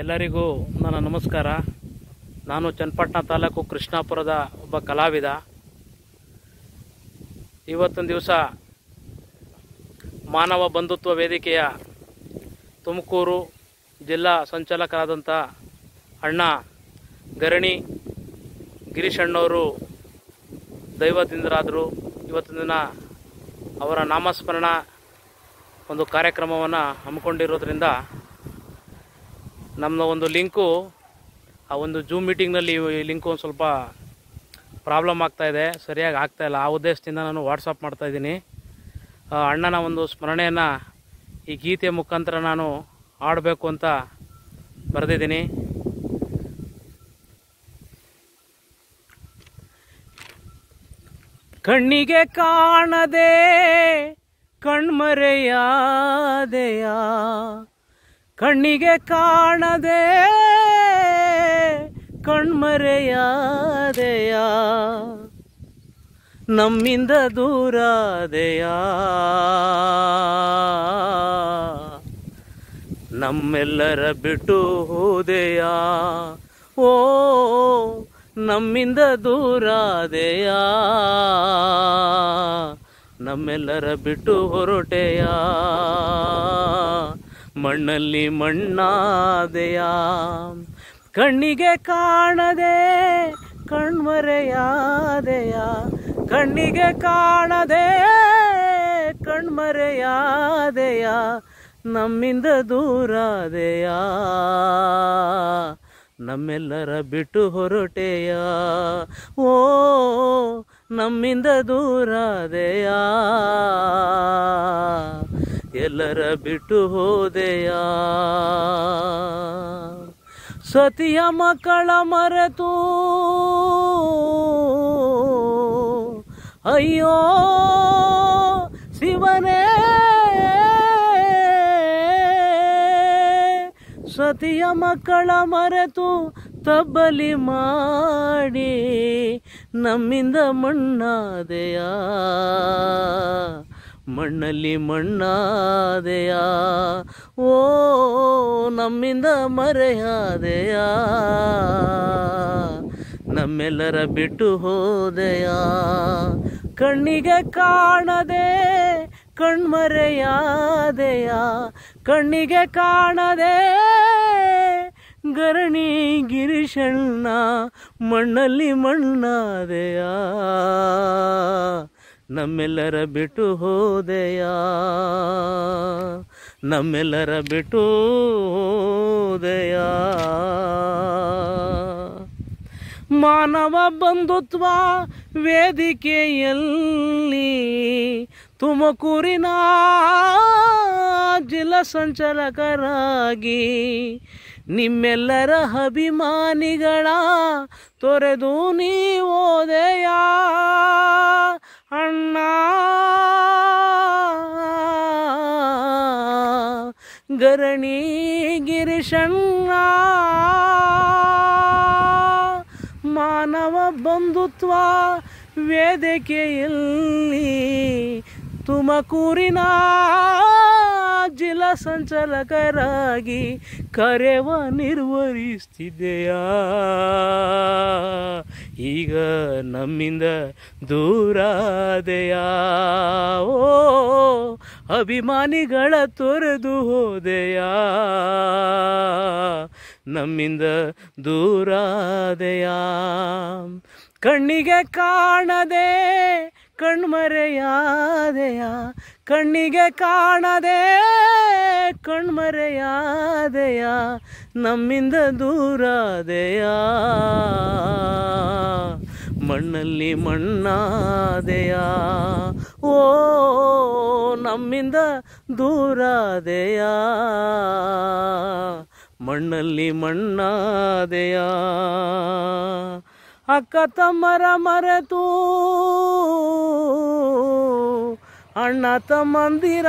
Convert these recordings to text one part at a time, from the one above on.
ಎಲ್ಲರಿಗೂ ನನ್ನ ನಮಸ್ಕಾರ ನಾನು ಚನ್ನಪಟ್ಟಣ ತಾಲೂಕು ಕೃಷ್ಣಾಪುರದ ಒಬ್ಬ ಕಲಾವಿದ ಇವತ್ತೊಂದು ದಿವಸ ಮಾನವ ಬಂಧುತ್ವ ವೇದಿಕೆಯ ತುಮಕೂರು ಜಿಲ್ಲಾ ಸಂಚಾಲಕರಾದಂಥ ಅಣ್ಣ ಗರಣಿ ಗಿರೀಶ್ ಅಣ್ಣವರು ದೈವದಿಂದರಾದರು ಇವತ್ತಿನ ದಿನ ಅವರ ನಾಮಸ್ಮರಣ ಒಂದು ಕಾರ್ಯಕ್ರಮವನ್ನು ಹಮ್ಮಿಕೊಂಡಿರೋದ್ರಿಂದ ನಮ್ಮ ಒಂದು ಲಿಂಕು ಆ ಒಂದು ಜೂಮ್ ಮೀಟಿಂಗ್ನಲ್ಲಿ ಈ ಲಿಂಕು ಒಂದು ಸ್ವಲ್ಪ ಪ್ರಾಬ್ಲಮ್ ಆಗ್ತಾಯಿದೆ ಸರಿಯಾಗಿ ಆಗ್ತಾಯಿಲ್ಲ ಆ ಉದ್ದೇಶದಿಂದ ನಾನು ವಾಟ್ಸಪ್ ಮಾಡ್ತಾಯಿದ್ದೀನಿ ಅಣ್ಣನ ಒಂದು ಸ್ಮರಣೆಯನ್ನು ಈ ಗೀತೆ ಮುಖಾಂತರ ನಾನು ಆಡಬೇಕು ಅಂತ ಬರೆದಿದ್ದೀನಿ ಕಣ್ಣಿಗೆ ಕಾಣದೆ ಕಣ್ಮರೆಯಾದೆಯಾ ಕಣ್ಣಿಗೆ ಕಾಣದೆ ಕಣ್ಮರೆಯಾದೆಯ ನಮ್ಮಿಂದ ದೂರಾದೆಯ ನಮ್ಮೆಲ್ಲರ ಬಿಟ್ಟು ಹೋದೆಯ ಓ ನಮ್ಮಿಂದ ದೂರಾದೆಯ ನಮ್ಮೆಲ್ಲರ ಬಿಟ್ಟು ಹೊರಟೆಯ ಮಣ್ಣಲ್ಲಿ ಮಣ್ಣಾದೆಯ ಕಣ್ಣಿಗೆ ಕಾಣದೆ ಕಣ್ಮರೆಯಾದೆಯ ಕಣ್ಣಿಗೆ ಕಾಣದೆ ಕಣ್ಮರೆಯಾದೆಯ ನಮ್ಮಿಂದ ದೂರಾದೆಯ ನಮ್ಮೆಲ್ಲರ ಬಿಟ್ಟು ಹೊರಟೆಯ ಓ ನಮ್ಮಿಂದ ದೂರಾದೆಯ ಎಲ್ಲರ ಬಿಟ್ಟು ಹೋದೆಯ ಸತಿಯ ಮಕ್ಕಳ ಮರೆತು ಅಯ್ಯೋ ಶಿವನೇ ಸತಿಯ ಮಕ್ಕಳ ಮರೆತು ತಬ್ಬಲಿ ಮಾಡಿ ನಮ್ಮಿಂದ ಮಣ್ಣಾದೆಯ ಮಣ್ಣಲ್ಲಿ ಮಣ್ಣಾದೆಯಾ ಓ ನಮ್ಮಿಂದ ಮರೆಯಾದೆಯ ನಮ್ಮೆಲ್ಲರ ಬಿಟ್ಟು ಹೋದೆಯ ಕಣ್ಣಿಗೆ ಕಾಣದೆ ಕಣ್ಮರೆಯಾದೆಯ ಕಣ್ಣಿಗೆ ಕಾಣದೆ ಗರಣಿ ಗಿರಿಶಣ್ಣ ಮಣ್ಣಲ್ಲಿ ಮಣ್ಣಾದೆಯಾ ನಮ್ಮೆಲ್ಲರ ಬಿಟ್ಟು ಹೋದೆಯ ನಮ್ಮೆಲ್ಲರ ಬಿಟ್ಟು ಹೋದೆಯ ಮಾನವ ಬಂಧುತ್ವ ವೇದಿಕೆಯಲ್ಲಿ ತುಮಕೂರಿನ ಜಿಲ್ಲಾ ಸಂಚಾಲಕರಾಗಿ ನಿಮ್ಮೆಲ್ಲರ ಅಭಿಮಾನಿಗಳ ತೊರೆದು ನೀವೋದೆಯಾ ಅಣ್ಣ ಗರಣಿ ಗಿರಿಶಣ್ಣ ಮಾನವ ಬಂಧುತ್ವ ವೇದಿಕೆಯಲ್ಲಿ ತುಮಕೂರಿನ ಶಿಲ ಸಂಚಾಲಕರಾಗಿ ಕರೆವ ನಿರ್ವಹಿಸ್ತಿದೆಯಾ ಈಗ ನಮ್ಮಿಂದ ದೂರಾದೆಯಾ ಓ ಅಭಿಮಾನಿಗಳ ತೊರೆದು ಹೋದೆಯಾ ನಮ್ಮಿಂದ ದೂರಾದೆಯಾ ಕಣ್ಣಿಗೆ ಕಾಣದೆ ಕಣ್ಮರೆಯಾದೆಯಾ ಕಣ್ಣಿಗೆ ಕಾಣದೆ ಕಣ್ಮರೆಯಾದೆಯ ನಮ್ಮಿಂದ ದೂರಾದೆಯ ಮಣ್ಣಲ್ಲಿ ಮಣ್ಣಾದೆಯ ಓ ನಮ್ಮಿಂದ ದೂರಾದೆಯ ಮಣ್ಣಲ್ಲಿ ಮಣ್ಣಾದೆಯ ಅಕ್ಕ ತಮ್ಮರ ಮರೆತೂ ಅಣ್ಣ ತಮ್ಮಂದಿರ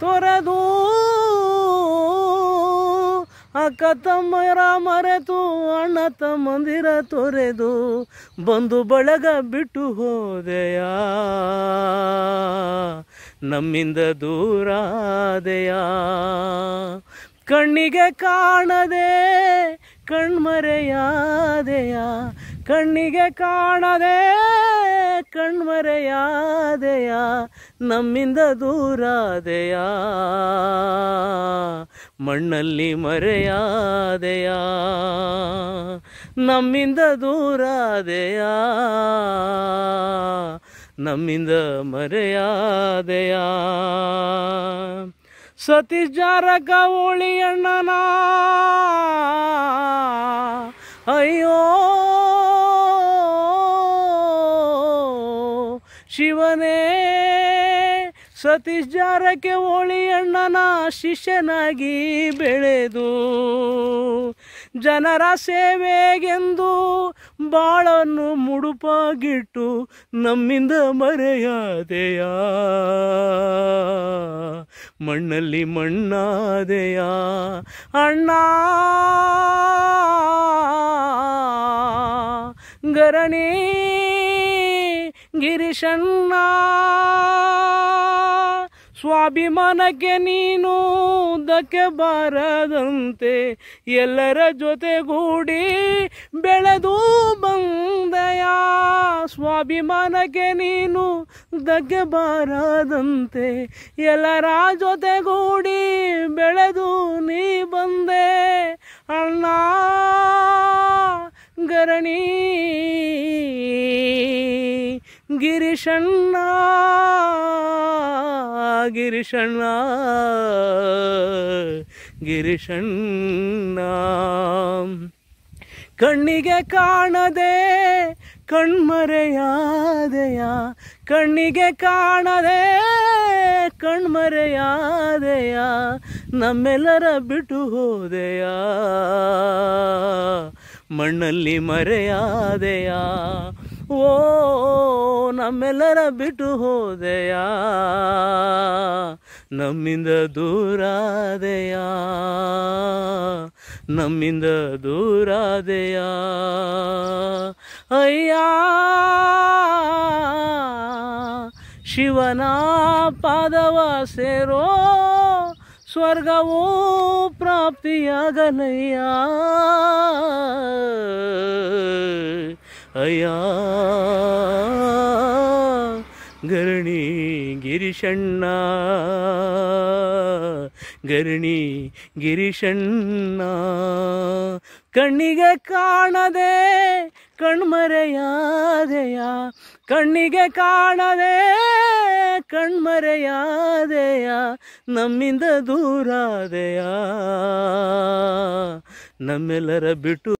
ತೊರೆದು ಅಕ್ಕ ತಮ್ಮರ ಮರೆತು ಅಣ್ಣ ತಮ್ಮಂದಿರ ತೊರೆದು ಬಂದು ಬಳಗ ಬಿಟ್ಟು ಹೋದೆಯ ನಮ್ಮಿಂದ ದೂರಾದೆಯ ಕಣ್ಣಿಗೆ ಕಾಣದೆ ಕಣ್ಮರೆಯಾದೆಯ ಕಣ್ಣಿಗೆ ಕಾಣದೇ ಕಣ್ಮರೆಯಾದೆಯ ನಮ್ಮಿಂದ ದೂರಾದೆಯ ಮಣ್ಣಲ್ಲಿ ಮರೆಯಾದೆಯ ನಮ್ಮಿಂದ ದೂರಾದೆಯ ನಮ್ಮಿಂದ ಮರೆಯಾದೆಯ ಸತೀಶ್ ಜಾರಕ ಅಣ್ಣನ ಐ ಶಿವನೇ ಸತೀಶ್ ಹೋಳಿ ಅಣ್ಣನ ಶಿಷ್ಯನಾಗಿ ಬೆಳೆದು ಜನರ ಸೇವೆಗೆಂದು ಬಾಳನ್ನು ಮುಡುಪಾಗಿಟ್ಟು ನಮ್ಮಿಂದ ಮರೆಯಾದೆಯ ಮಣ್ಣಲ್ಲಿ ಮಣ್ಣಾದೆಯ ಅಣ್ಣ ಗರಣೀ ಗಿರಿಶಣ್ಣ ಸ್ವಾಭಿಮಾನಕ್ಕೆ ನೀನು ದಕ್ಕೆ ಬಾರದಂತೆ ಎಲ್ಲರ ಜೊತೆಗೂಡಿ ಬೆಳೆದು ಬಂದಯ ಸ್ವಾಭಿಮಾನಕ್ಕೆ ನೀನು ದಕ್ಕೆ ಬಾರದಂತೆ ಎಲ್ಲರ ಜೊತೆಗೂಡಿ ಬೆಳೆದು ನೀ ಬಂದೆ ಅಣ್ಣ ಗರಣಿ ಗಿರಿಶಣ್ಣ ಗಿರಿಶಣ್ಣ ಗಿರಿಶಣ್ಣ ಕಣ್ಣಿಗೆ ಕಾಣದೆ ಕಣ್ಮರೆಯಾದೆಯ ಕಣ್ಣಿಗೆ ಕಾಣದೆ ಕಣ್ಮರೆಯಾದೆಯ ನಮ್ಮೆಲ್ಲರ ಬಿಟ್ಟು ಹೋದೆಯ ಮಣ್ಣಲ್ಲಿ ಮರೆಯಾದೆಯ ಓ ನಮ್ಮೆಲ್ಲರ ಬಿಟ್ಟು ಹೋದೆಯ ನಮ್ಮಿಂದ ದೂರಾದೆಯ ನಮ್ಮಿಂದ ದೂರಾದೆಯ ಅಯ್ಯ ಶಿವನ ಪಾದವ ಸೇರೋ ಸ್ವರ್ಗವೋ ಪ್ರಾಪ್ತಿಯಾಗಲಯ್ಯ ಅಯ್ಯಾ ಗರಣಿ ಗಿರಿಶಣ್ಣ ಗರಣಿ ಗಿರಿಶಣ್ಣ ಕಣ್ಣಿಗೆ ಕಾಣದೆ ಕಣ್ಮರೆಯಾದೆಯ ಕಣ್ಣಿಗೆ ಕಾಣದೆ ಕಣ್ಮರೆಯಾದೆಯ ನಮ್ಮಿಂದ ದೂರಾದೆಯ ನಮ್ಮೆಲ್ಲರ ಬಿಟ್ಟು